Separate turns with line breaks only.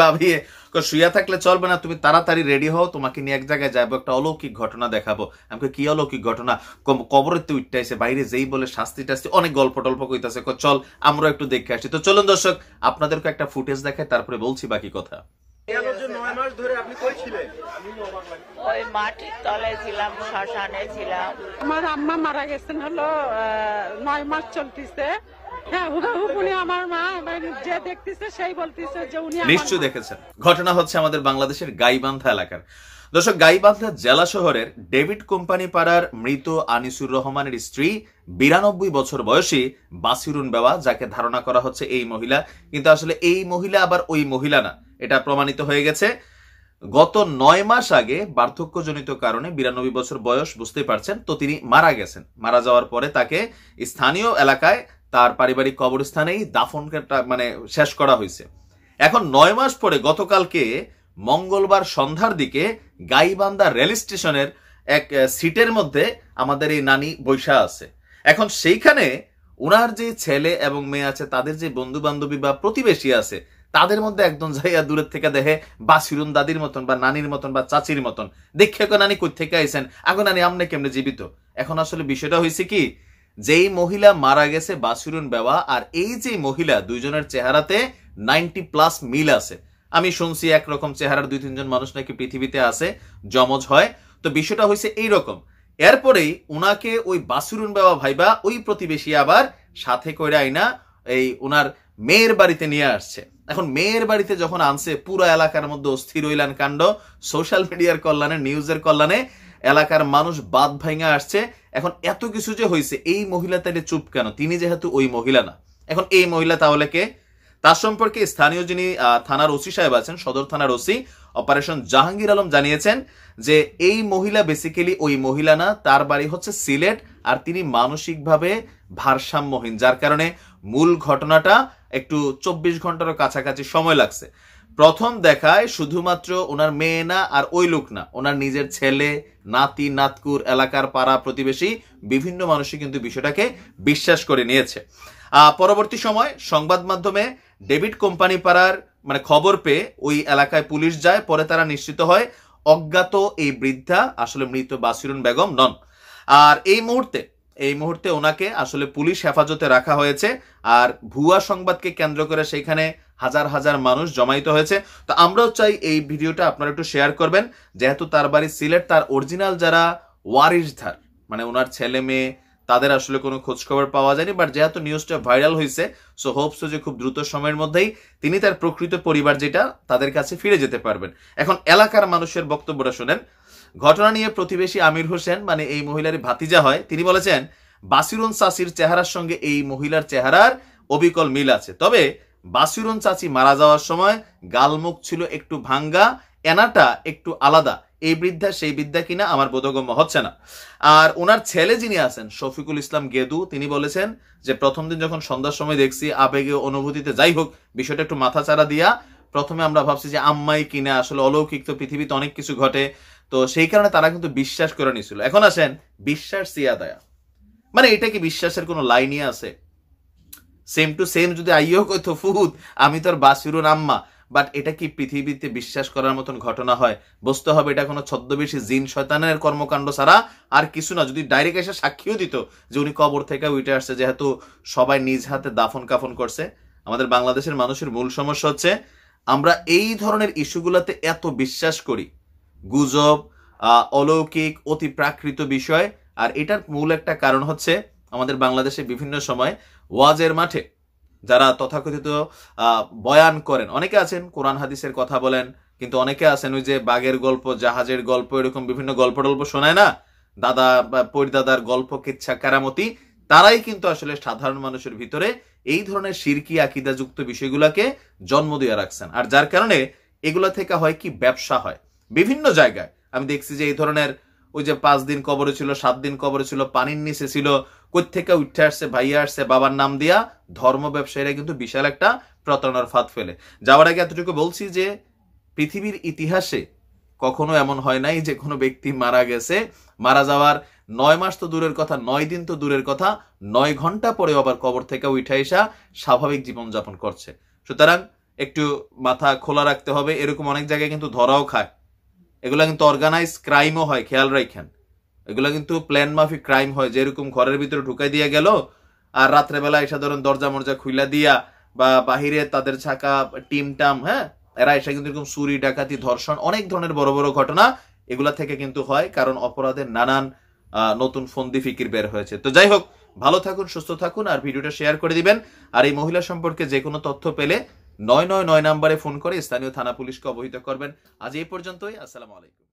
ভাবি শুয়া থাকলে চলবে না তুমি তাড়াতাড়ি রেডি হও তোমাকে নিয়ে এক জায়গায় যাবো একটা অলৌকিক ঘটনা দেখাবো আমাকে কি অলৌকিক ঘটনা কবরে কবরেতে উঠতেছে বাইরে যেই বলে শাস্তি টাস্তি অনেক গল্প টল্প কইতাছে চল আমরা একটু দেখে আসছি তো চলুন দর্শক আপনাদেরকে একটা ফুটেজ দেখায় তারপরে বলছি বাকি কথা ছিলাম আমার আম্মা মারা গেছেন হলো নয় মাস চলতিছে হ্যাঁ নিশ্চয় দেখেছেন ঘটনা হচ্ছে আমাদের বাংলাদেশের গাইবান্ধা এলাকার দর্শক গাইবান্ধা জেলা শহরের ডেভিড কোম্পানি পাড়ার মৃত আনিসুর রহমানের স্ত্রী বিরানব্বই বছর বয়সী বাসিরুন বেওয়া যাকে ধারণা করা হচ্ছে এই মহিলা কিন্তু আসলে এই মহিলা আবার ওই মহিলা না এটা প্রমাণিত হয়ে গেছে গত নয় মাস আগে বার্ধক্যজনিত কারণে বিরানব্বই বছর বয়স বুঝতে পারছেন তো তিনি মারা গেছেন মারা যাওয়ার পরে তাকে স্থানীয় এলাকায় তার পারিবারিক কবরস্থানেই দাফন মানে শেষ করা হয়েছে এখন নয় মাস পরে গতকালকে মঙ্গলবার সন্ধ্যার দিকে গাইবান্ধা রেল স্টেশনের এক সিটের মধ্যে আমাদের এই নানি বৈশা আছে এখন সেইখানে ওনার যে ছেলে এবং মেয়ে আছে তাদের যে বন্ধু বান্ধবী বা প্রতিবেশী আছে তাদের মধ্যে একদম যাইয়া দূরের থেকে দেখে বা সিরুন দাদির মতন বা নানির মতন বা চাচির মতন দেখে নানি কোথেকে আইসেন আগো নানি আমনে কেমনে জীবিত এখন আসলে বিষয়টা হয়েছে কি যেই মহিলা মারা গেছে বাসুরুন বেওয়া আর এই যে মহিলা দুইজনের চেহারাতে নাইনটি প্লাস মিল আছে আমি শুনছি একরকম চেহারার দুই তিনজন মানুষ নাকি পৃথিবীতে আছে জমজ হয় তো বিষয়টা হয়েছে এইরকম এরপরেই উনাকে ওই বাসুরুন বেওয়া ভাইবা ওই প্রতিবেশী আবার সাথে কইরা আইনা এই ওনার মেয়ের বাড়িতে নিয়ে আসছে এখন মেয়ের বাড়িতে যখন আনছে পুরো এলাকার মধ্যে অস্থির হইলান কাণ্ড সোশ্যাল মিডিয়ার কল্যাণে নিউজের কল্যাণে এলাকার মানুষ বাদ ভাঙা আসছে এখন এত কিছু যে হয়েছে এই মহিলা তাহলে চুপ কেন তিনি যেহেতু ওই মহিলা না এখন এই মহিলা তাহলে কে তার সম্পর্কে স্থানীয় যিনি থানার ওসি সাহেব আছেন সদর থানার ওসি অপারেশন জাহাঙ্গীর আলম জানিয়েছেন যে এই মহিলা বেসিক্যালি ওই মহিলা না তার বাড়ি হচ্ছে সিলেট আর তিনি মানসিকভাবে ভারসাম্যহীন যার কারণে মূল ঘটনাটা একটু চব্বিশ ঘন্টারও কাছাকাছি সময় লাগছে প্রথম দেখায় শুধুমাত্র ওনার মেয়ে না আর ওই লোক না ওনার নিজের ছেলে নাতি নাতকুর এলাকার পাড়া প্রতিবেশী বিভিন্ন মানুষই কিন্তু বিষয়টাকে বিশ্বাস করে নিয়েছে পরবর্তী সময় সংবাদ মাধ্যমে ডেবিট কোম্পানি পাড়ার মানে খবর পেয়ে ওই এলাকায় পুলিশ যায় পরে তারা নিশ্চিত হয় অজ্ঞাত এই বৃদ্ধা আসলে মৃত বাসিরুন বেগম নন আর এই মুহূর্তে এই মুহূর্তে ওনাকে আসলে পুলিশ হেফাজতে রাখা হয়েছে আর ভুয়া সংবাদকে কেন্দ্র করে সেইখানে হাজার হাজার মানুষ জমায়িত হয়েছে তো আমরাও চাই এই ভিডিওটা আপনারা একটু শেয়ার করবেন যেহেতু তার বাড়ি সিলেট তার অরিজিনাল যারা ওয়ারিশধার মানে ওনার ছেলে মেয়ে তাদের আসলে কোনো খোঁজখবর পাওয়া যায়নি বাট যেহেতু নিউজটা ভাইরাল হয়েছে সো হোপস যে খুব দ্রুত সময়ের মধ্যেই তিনি তার প্রকৃত পরিবার যেটা তাদের কাছে ফিরে যেতে পারবেন এখন এলাকার মানুষের বক্তব্যটা শোনেন ঘটনা নিয়ে প্রতিবেশী আমির হোসেন মানে এই মহিলার ভাতিজা হয় তিনি বলেছেন বাসিরুন চাচির চেহারার সঙ্গে এই মহিলার চেহারার অবিকল মিল আছে তবে বাসিরুন চাচি মারা যাওয়ার সময় গালমুখ ছিল একটু ভাঙ্গা এনাটা একটু আলাদা এই বৃদ্ধা সেই বিদ্যা কিনা আমার বোধগম্য হচ্ছে না আর ওনার ছেলে যিনি আছেন শফিকুল ইসলাম গেদু তিনি বলেছেন যে প্রথম দিন যখন সন্ধ্যার সময় দেখছি আবেগে অনুভূতিতে যাই হোক বিষয়টা একটু মাথাচাড়া দিয়া প্রথমে আমরা ভাবছি যে আম্মাই কিনা আসলে অলৌকিক তো পৃথিবীতে অনেক কিছু ঘটে তো সেই কারণে তারা কিন্তু বিশ্বাস করে নিছিল এখন আসেন বিশ্বাস সিয়াদায়া মানে এটা কি বিশ্বাসের কোনো লাইনই আছে সেম টু সেম যদি আইও কইতো ফুদ আমি তোর বাসিরু আম্মা বাট এটা কি পৃথিবীতে বিশ্বাস করার মতন ঘটনা হয় বুঝতে হবে এটা কোনো ছদ্মবেশী জিন শয়তানের কর্মকাণ্ড ছাড়া আর কিছু না যদি ডাইরেক্ট এসে সাক্ষীও দিত যে উনি কবর থেকে উঠে আসছে যেহেতু সবাই নিজ হাতে দাফন কাফন করছে আমাদের বাংলাদেশের মানুষের মূল সমস্যা হচ্ছে আমরা এই ধরনের ইস্যুগুলোতে এত বিশ্বাস করি গুজব অলৌকিক অতি প্রাকৃত বিষয় আর এটার মূল একটা কারণ হচ্ছে আমাদের বাংলাদেশে বিভিন্ন সময় ওয়াজের মাঠে যারা তথাকথিত বয়ান করেন অনেকে আছেন কোরআন হাদিসের কথা বলেন কিন্তু অনেকে আছেন ওই যে বাঘের গল্প জাহাজের গল্প এরকম বিভিন্ন গল্প টল্প শোনায় না দাদা বা পরিদাদার গল্প কিচ্ছা কারামতি তারাই কিন্তু আসলে সাধারণ মানুষের ভিতরে এই ধরনের শিরকি আকিদাযুক্ত বিষয়গুলোকে জন্ম দিয়ে রাখছেন আর যার কারণে এগুলা থেকে হয় কি ব্যবসা হয় বিভিন্ন জায়গায় আমি দেখছি যে এই ধরনের ওই যে পাঁচ দিন কবরে ছিল সাত দিন কবরে ছিল পানির নিচে ছিল কোথেকে উঠে আসছে ভাইয়া আসছে বাবার নাম দিয়া ধর্ম ব্যবসায়ীরা কিন্তু বিশাল একটা প্রতারণার ফাঁদ ফেলে যাওয়ার আগে এতটুকু বলছি যে পৃথিবীর ইতিহাসে কখনো এমন হয় নাই যে কোনো ব্যক্তি মারা গেছে মারা যাওয়ার নয় মাস তো দূরের কথা নয় দিন তো দূরের কথা নয় ঘন্টা পরে আবার কবর থেকে উঠে এসা স্বাভাবিক জীবনযাপন করছে সুতরাং একটু মাথা খোলা রাখতে হবে এরকম অনেক জায়গায় কিন্তু ধরাও খায় এগুলো কিন্তু অর্গানাইজ ক্রাইমও হয় খেয়াল রাখেন এগুলো কিন্তু প্ল্যান মাফিক ক্রাইম হয় যেরকম ঘরের ভিতরে ঢুকাই দিয়ে গেল আর বেলা এসে ধরেন দরজা মরজা খুইলা দিয়া বা বাহিরে তাদের ছাকা টিম টাম হ্যাঁ এরা এসে কিন্তু এরকম চুরি ডাকাতি ধর্ষণ অনেক ধরনের বড় বড় ঘটনা এগুলা থেকে কিন্তু হয় কারণ অপরাধের নানান নতুন ফন্দি ফিকির বের হয়েছে তো যাই হোক ভালো থাকুন সুস্থ থাকুন আর ভিডিওটা শেয়ার করে দিবেন আর এই মহিলা সম্পর্কে যে কোনো তথ্য পেলে নয় নয় নয় নাম্বারে ফোন করে স্থানীয় থানা পুলিশকে অবহিত করবেন আজ এই পর্যন্তই আসসালামু আলাইকুম